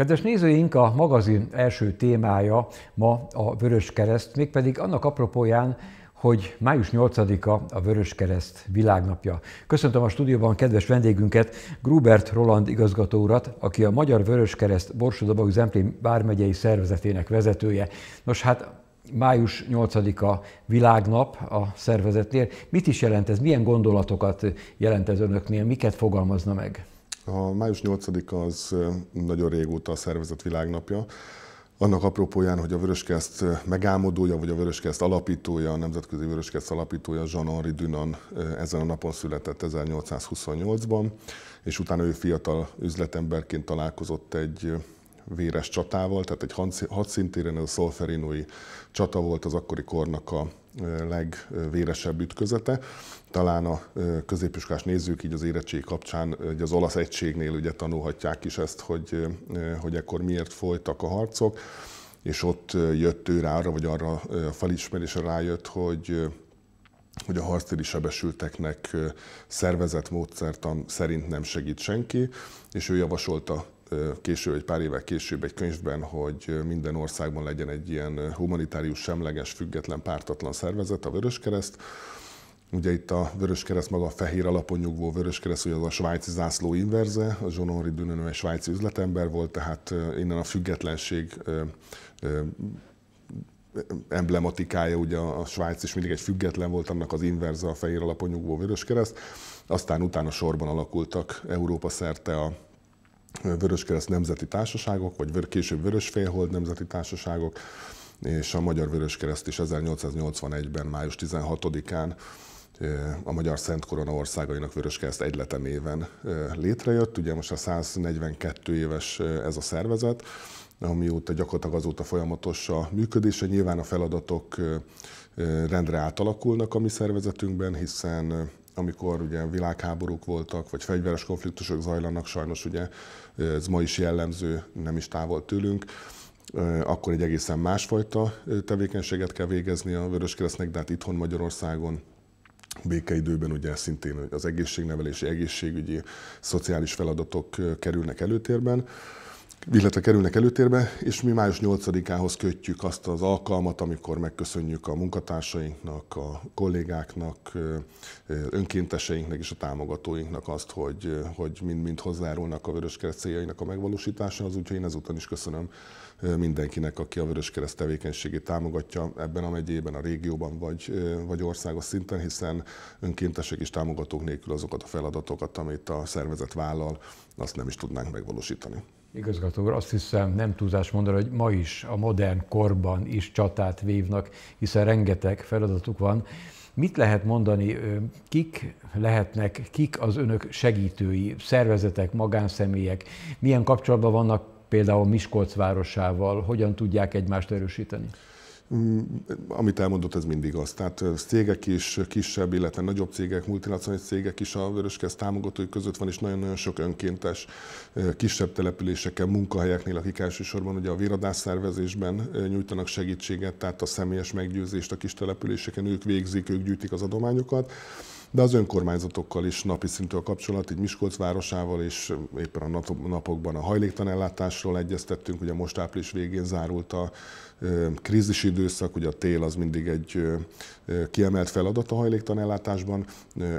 Kedves nézőink, a magazin első témája ma a Vörös Kereszt, mégpedig annak apropóján, hogy május 8-a a Vörös Kereszt világnapja. Köszöntöm a stúdióban a kedves vendégünket, Grubert Roland igazgató aki a Magyar Vörös Kereszt Borsodabau Zemplén bármegyei szervezetének vezetője. Nos hát május 8-a világnap a szervezetnél. Mit is jelent ez? Milyen gondolatokat jelent ez önöknél? Miket fogalmazna meg? A május 8 az nagyon régóta a szervezet világnapja. Annak apropóján, hogy a Vöröskeszt megálmodója, vagy a Vöröskeszt alapítója, a Nemzetközi Vöröskeszt alapítója Jean-Henri Dunan ezen a napon született 1828-ban, és utána ő fiatal üzletemberként találkozott egy véres csatával, tehát egy hadszintéren ez a szolferinói csata volt az akkori kornak a legvéresebb ütközete. Talán a középiskolás nézők így az érettség kapcsán ugye az olasz egységnél ugye tanulhatják is ezt, hogy, hogy ekkor miért folytak a harcok, és ott jött ő rá arra, vagy arra a felismerésre rájött, hogy hogy a harctéri sebesülteknek szervezett módszertan szerint nem segít senki, és ő javasolta később, egy pár évvel később egy könyvben, hogy minden országban legyen egy ilyen humanitárius, semleges, független, pártatlan szervezet, a Vöröskereszt. Ugye itt a Vöröskereszt maga a fehér alapon nyugvó Vöröskereszt, ugye az a svájci zászló inverze, a Jean-Henri egy svájci üzletember volt, tehát innen a függetlenség emblematikája, ugye a Svájc is mindig egy független volt, annak az inverze a fehér alapon nyugvó Vöröskereszt, aztán utána sorban alakultak Európa szerte a Vöröskereszt Nemzeti Társaságok, vagy később Vörösfélhold Nemzeti Társaságok, és a Magyar Vöröskereszt is 1881-ben, május 16-án a Magyar Szent Korona országainak Vöröskereszt egylete létrejött. Ugye most a 142 éves ez a szervezet, amióta gyakorlatilag azóta folyamatos a működése. Nyilván a feladatok rendre átalakulnak a mi szervezetünkben, hiszen amikor ugye világháborúk voltak, vagy fegyveres konfliktusok zajlanak, sajnos ugye ez ma is jellemző, nem is távol tőlünk, akkor egy egészen másfajta tevékenységet kell végezni a Vöröskeresztnek, de hát itthon Magyarországon békeidőben ugye szintén az egészségnevelési, egészségügyi, szociális feladatok kerülnek előtérben illetve kerülnek előtérbe, és mi május 8-ához kötjük azt az alkalmat, amikor megköszönjük a munkatársainknak, a kollégáknak, önkénteseinknek és a támogatóinknak azt, hogy mind-mind hogy mind -mind hozzárulnak a Vöröskereszt céljainak a megvalósításához, úgyhogy én ezúttal is köszönöm mindenkinek, aki a Vöröskereszt tevékenységét támogatja ebben a megyében, a régióban vagy, vagy országos szinten, hiszen önkéntesek és támogatók nélkül azokat a feladatokat, amit a szervezet vállal, azt nem is tudnánk megvalósítani. Igazgató úr, azt hiszem nem túlzás mondani, hogy ma is a modern korban is csatát vívnak, hiszen rengeteg feladatuk van. Mit lehet mondani, kik lehetnek, kik az önök segítői, szervezetek, magánszemélyek, milyen kapcsolatban vannak például Miskolc városával hogyan tudják egymást erősíteni? Mm, amit elmondott, ez mindig az. Tehát cégek is, kisebb, illetve nagyobb cégek, multinacionális cégek is a Vöröskereszt támogatói között van, és nagyon-nagyon sok önkéntes kisebb településeken, munkahelyeknél, akik elsősorban ugye a viradás szervezésben nyújtanak segítséget, tehát a személyes meggyőzést a kis településeken, ők végzik, ők gyűjtik az adományokat de az önkormányzatokkal is napi szintű a kapcsolat, így Miskolc városával és éppen a napokban a hajléktanellátásról egyeztettünk, ugye most április végén zárult a krízis időszak, ugye a tél az mindig egy kiemelt feladat a hajléktanellátásban,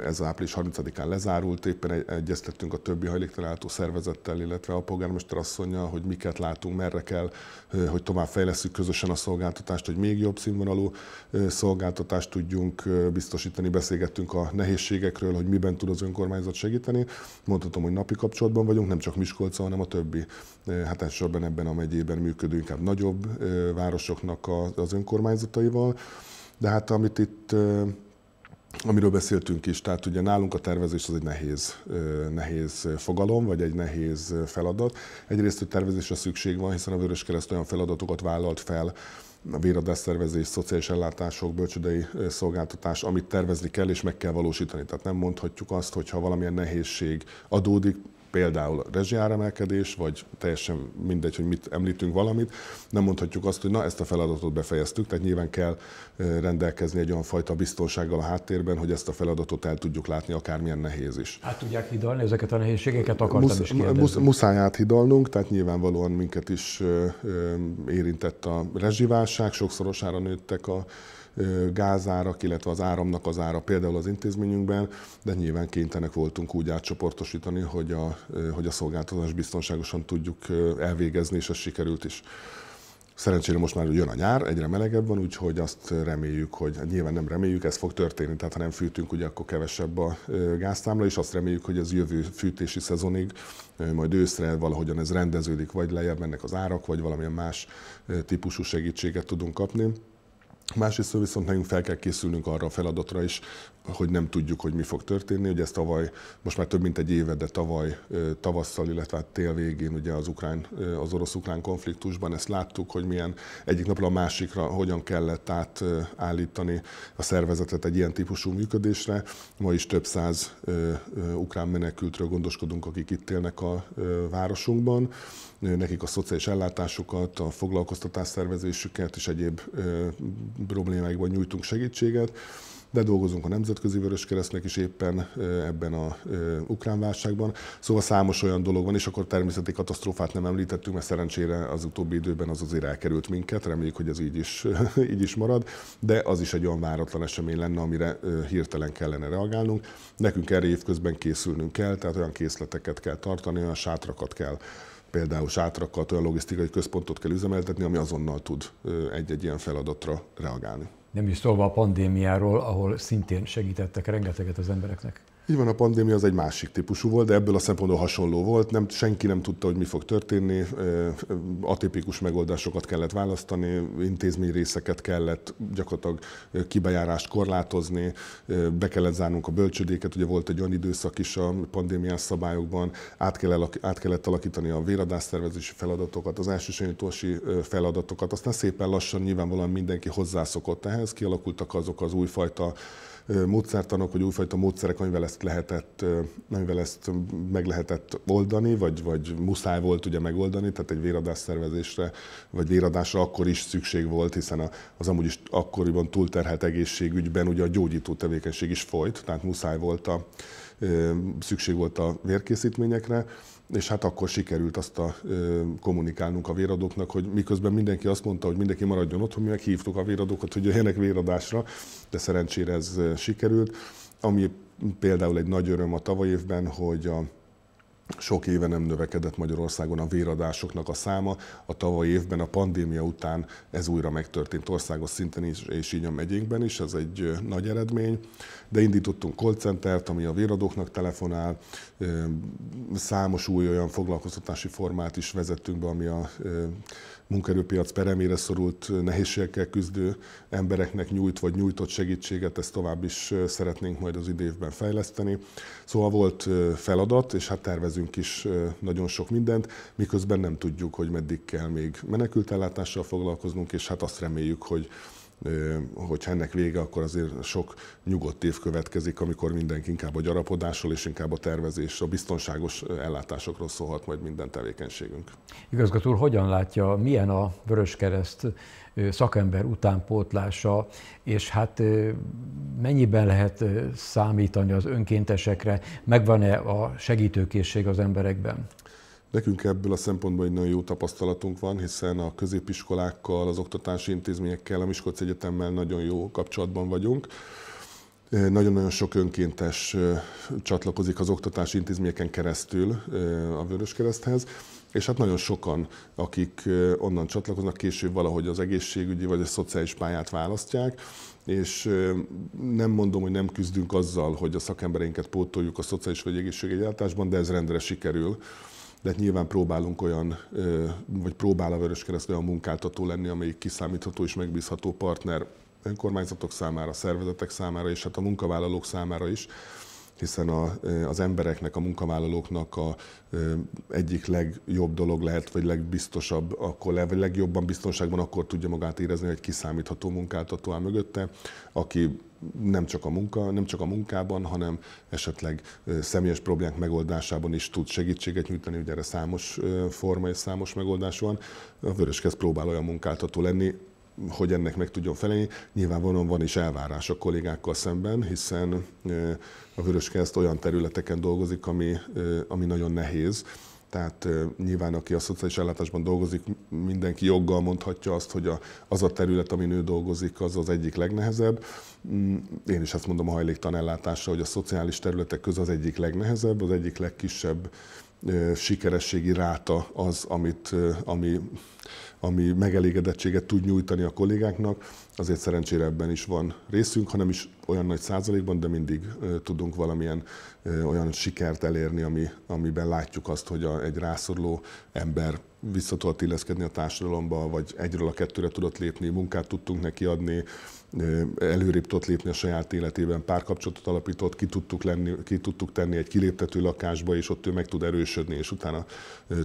ez április 30-án lezárult, éppen egyeztettünk a többi hajléktanellátó szervezettel, illetve a polgármester asszonynal, hogy miket látunk, merre kell, hogy tovább fejleszünk közösen a szolgáltatást, hogy még jobb színvonalú szolgáltatást tudjunk biztosítani. Beszélgettünk a nehézségekről, hogy miben tud az önkormányzat segíteni. Mondhatom, hogy napi kapcsolatban vagyunk, nem csak Miskolca, hanem a többi hát eh, elsősorban ebben a megyében működő, inkább nagyobb eh, városoknak az önkormányzataival. De hát amit itt eh, amiről beszéltünk is, tehát ugye nálunk a tervezés az egy nehéz, nehéz fogalom, vagy egy nehéz feladat. Egyrészt, hogy tervezésre szükség van, hiszen a Vöröskereszt olyan feladatokat vállalt fel, a véradásszervezés, szociális ellátások, bölcsődei szolgáltatás, amit tervezni kell és meg kell valósítani. Tehát nem mondhatjuk azt, hogy ha valamilyen nehézség adódik, például a rezsiáremelkedés, vagy teljesen mindegy, hogy mit említünk valamit, nem mondhatjuk azt, hogy na ezt a feladatot befejeztük, tehát nyilván kell rendelkezni egy olyan fajta biztonsággal a háttérben, hogy ezt a feladatot el tudjuk látni, akármilyen nehéz is. Hát tudják hidalni ezeket a nehézségeket, akartam musz, is kérdezni. muszáj áthidalnunk, tehát nyilvánvalóan minket is érintett a rezsiválság, sokszorosára nőttek a gázárak, illetve az áramnak az ára például az intézményünkben, de nyilván kénytelenek voltunk úgy átcsoportosítani, hogy a, hogy a szolgáltatást biztonságosan tudjuk elvégezni, és ez sikerült is. Szerencsére most már jön a nyár, egyre melegebb van, úgyhogy azt reméljük, hogy nyilván nem reméljük, ez fog történni, tehát ha nem fűtünk, ugye akkor kevesebb a gáztámla, és azt reméljük, hogy az jövő fűtési szezonig, majd őszre valahogyan ez rendeződik, vagy lejjebb mennek az árak, vagy valamilyen más típusú segítséget tudunk kapni. Másrészt viszont nekünk fel kell készülnünk arra a feladatra is, hogy nem tudjuk, hogy mi fog történni. Ugye ez tavaly, most már több mint egy éve, de tavaly tavasszal, illetve hát tél végén ugye az, ukrán, az orosz-ukrán konfliktusban ezt láttuk, hogy milyen egyik napra a másikra hogyan kellett átállítani a szervezetet egy ilyen típusú működésre. Ma is több száz ukrán menekültről gondoskodunk, akik itt élnek a városunkban nekik a szociális ellátásukat, a foglalkoztatás szervezésüket és egyéb problémáikban nyújtunk segítséget, de dolgozunk a Nemzetközi Vöröskeresztnek is éppen ebben a ukrán válságban. Szóval számos olyan dolog van, és akkor természeti katasztrófát nem említettünk, mert szerencsére az utóbbi időben az azért elkerült minket, reméljük, hogy ez így is, így is marad, de az is egy olyan váratlan esemény lenne, amire hirtelen kellene reagálnunk. Nekünk erre évközben készülnünk kell, tehát olyan készleteket kell tartani, olyan sátrakat kell például sátrakat, olyan logisztikai központot kell üzemeltetni, ami azonnal tud egy-egy ilyen feladatra reagálni. Nem is szólva a pandémiáról, ahol szintén segítettek rengeteget az embereknek. Így van, a pandémia az egy másik típusú volt, de ebből a szempontból hasonló volt. Nem, senki nem tudta, hogy mi fog történni, atipikus megoldásokat kellett választani, részeket kellett gyakorlatilag kibejárást korlátozni, be kellett zárnunk a bölcsödéket, ugye volt egy olyan időszak is a pandémiás szabályokban, át, kell, át kellett alakítani a véradásztervezési feladatokat, az elsősorítósi feladatokat, aztán szépen lassan nyilvánvalóan mindenki hozzászokott ehhez, kialakultak azok az újfajta módszertanok, vagy újfajta módszerek, amivel ezt, lehetett, amivel ezt meg lehetett oldani, vagy, vagy muszáj volt ugye megoldani, tehát egy véradás szervezésre, vagy véradásra akkor is szükség volt, hiszen az amúgy is akkoriban túlterhelt egészségügyben ugye a gyógyító tevékenység is folyt, tehát muszáj volt a, szükség volt a vérkészítményekre, és hát akkor sikerült azt a, ö, kommunikálnunk a véradóknak, hogy miközben mindenki azt mondta, hogy mindenki maradjon otthon, mi meghívtuk a véradókat, hogy jöjjenek véradásra, de szerencsére ez sikerült. Ami például egy nagy öröm a tavaly évben, hogy a sok éve nem növekedett Magyarországon a véradásoknak a száma. A tavaly évben a pandémia után ez újra megtörtént országos szinten is, és így a megyénkben is, ez egy nagy eredmény. De indítottunk call centert, ami a véradóknak telefonál, számos új olyan foglalkoztatási formát is vezettünk be, ami a munkaerőpiac peremére szorult nehézségekkel küzdő embereknek nyújt vagy nyújtott segítséget, ezt tovább is szeretnénk majd az idévben fejleszteni. Szóval volt feladat, és hát tervezünk is nagyon sok mindent, miközben nem tudjuk, hogy meddig kell még menekültellátással foglalkoznunk, és hát azt reméljük, hogy hogyha ennek vége, akkor azért sok nyugodt év következik, amikor mindenki inkább a gyarapodásról és inkább a tervezés, a biztonságos ellátásokról szólhat majd minden tevékenységünk. Igazgató úr, hogyan látja, milyen a Vöröskereszt szakember utánpótlása, és hát mennyiben lehet számítani az önkéntesekre, megvan-e a segítőkészség az emberekben? Nekünk ebből a szempontból egy nagyon jó tapasztalatunk van, hiszen a középiskolákkal, az oktatási intézményekkel, a Miskolc Egyetemmel nagyon jó kapcsolatban vagyunk. Nagyon-nagyon sok önkéntes csatlakozik az oktatási intézményeken keresztül a Vöröskereszthez, és hát nagyon sokan, akik onnan csatlakoznak, később valahogy az egészségügyi vagy a szociális pályát választják, és nem mondom, hogy nem küzdünk azzal, hogy a szakembereinket pótoljuk a szociális vagy egészségügyi ellátásban, de ez rendre sikerül de hát nyilván próbálunk olyan, vagy próbál a Vöröskereszt olyan munkáltató lenni, amelyik kiszámítható és megbízható partner önkormányzatok számára, szervezetek számára, és hát a munkavállalók számára is hiszen a, az embereknek, a munkavállalóknak a egyik legjobb dolog lehet, vagy legbiztosabb, akkor le, vagy legjobban biztonságban akkor tudja magát érezni, hogy kiszámítható munkáltató áll mögötte, aki nem csak a, munka, nem csak a munkában, hanem esetleg személyes problémák megoldásában is tud segítséget nyújtani, ugye erre számos forma és számos megoldás van. A Vöröskez próbál olyan munkáltató lenni, hogy ennek meg tudjon felelni. Nyilvánvalóan van is elvárás a kollégákkal szemben, hiszen a Vöröskereszt olyan területeken dolgozik, ami, ami nagyon nehéz. Tehát nyilván, aki a szociális ellátásban dolgozik, mindenki joggal mondhatja azt, hogy az a terület, amin ő dolgozik, az az egyik legnehezebb. Mm, én is ezt mondom a hajléktalan ellátásra, hogy a szociális területek közül az egyik legnehezebb, az egyik legkisebb sikerességi ráta az, amit, ami, ami megelégedettséget tud nyújtani a kollégáknak. Azért szerencsére ebben is van részünk, hanem is olyan nagy százalékban, de mindig tudunk valamilyen olyan sikert elérni, ami, amiben látjuk azt, hogy a, egy rászoruló ember visszatudott illeszkedni a társadalomba, vagy egyről a kettőre tudott lépni, munkát tudtunk neki adni, előrébb tudott lépni a saját életében, párkapcsolatot alapított, ki tudtuk, lenni, ki tudtuk tenni egy kiléptető lakásba, és ott ő meg tud erősödni, és utána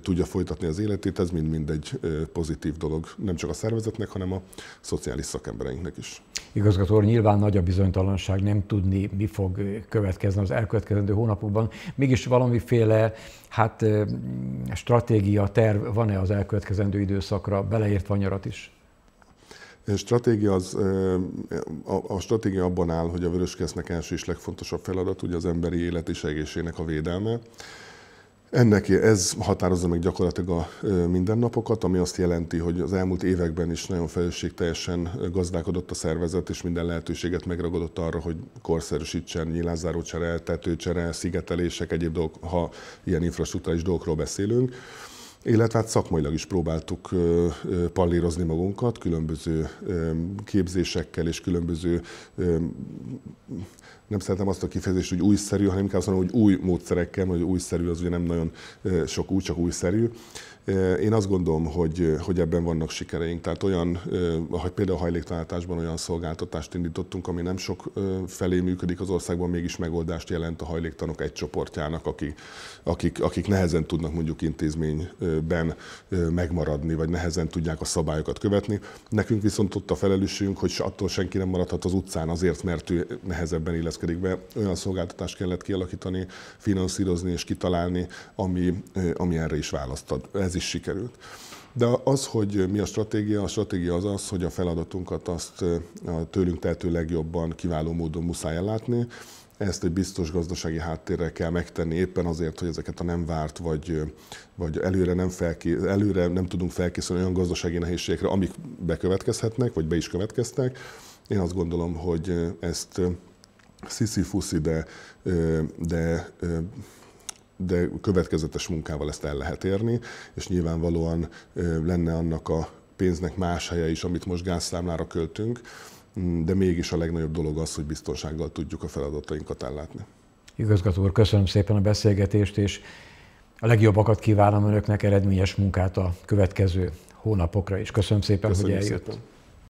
tudja folytatni az életét. Ez mind-mind egy pozitív dolog, nem csak a szervezetnek, hanem a szociális szakembereinknek is. Igazgató, nyilván nagy a bizonytalanság, nem tudni, mi fog következni az elkövetkezendő hónapokban. Mégis valamiféle hát, stratégia, terv van-e az elkövetkezendő időszakra, beleértve a nyarat is? Stratégia az, a, a stratégia abban áll, hogy a Vöröskesznek első és legfontosabb feladat ugye az emberi élet és egészségének a védelme. Ennek ez határozza meg gyakorlatilag a mindennapokat, ami azt jelenti, hogy az elmúlt években is nagyon felelősségteljesen gazdálkodott a szervezet, és minden lehetőséget megragadott arra, hogy korszerűsítsen nyilázárócsere, tetőcsere, szigetelések, egyéb dolgok, ha ilyen infrastruktúrális dolgokról beszélünk illetve hát szakmailag is próbáltuk pallírozni magunkat különböző képzésekkel és különböző nem szeretem azt a kifejezést, hogy újszerű, hanem inkább azt mondom, hogy új módszerekkel, mert újszerű az ugye nem nagyon sok új, csak újszerű. Én azt gondolom, hogy, hogy ebben vannak sikereink. Tehát olyan, hogy például a hajléktalanításban olyan szolgáltatást indítottunk, ami nem sok felé működik az országban, mégis megoldást jelent a hajléktanok egy csoportjának, akik, akik, akik nehezen tudnak mondjuk intézményben megmaradni, vagy nehezen tudják a szabályokat követni. Nekünk viszont ott a felelősségünk, hogy attól senki nem maradhat az utcán azért, mert ő nehezebben illesz illeszkedik be, olyan szolgáltatást kellett kialakítani, finanszírozni és kitalálni, ami, ami erre is választad. Ez is sikerült. De az, hogy mi a stratégia, a stratégia az az, hogy a feladatunkat azt a tőlünk tehető legjobban, kiváló módon muszáj ellátni, ezt egy biztos gazdasági háttérrel kell megtenni, éppen azért, hogy ezeket a nem várt, vagy, vagy előre, nem felké, előre nem tudunk felkészülni olyan gazdasági nehézségekre, amik bekövetkezhetnek, vagy be is következtek. Én azt gondolom, hogy ezt sziszi-fuszi, de, de de következetes munkával ezt el lehet érni, és nyilvánvalóan lenne annak a pénznek más helye is, amit most gázszámlára költünk, de mégis a legnagyobb dolog az, hogy biztonsággal tudjuk a feladatainkat ellátni. Igazgató úr, köszönöm szépen a beszélgetést, és a legjobbakat kívánom önöknek, eredményes munkát a következő hónapokra, és köszönöm szépen, Köszönjük hogy eljött. Szépen.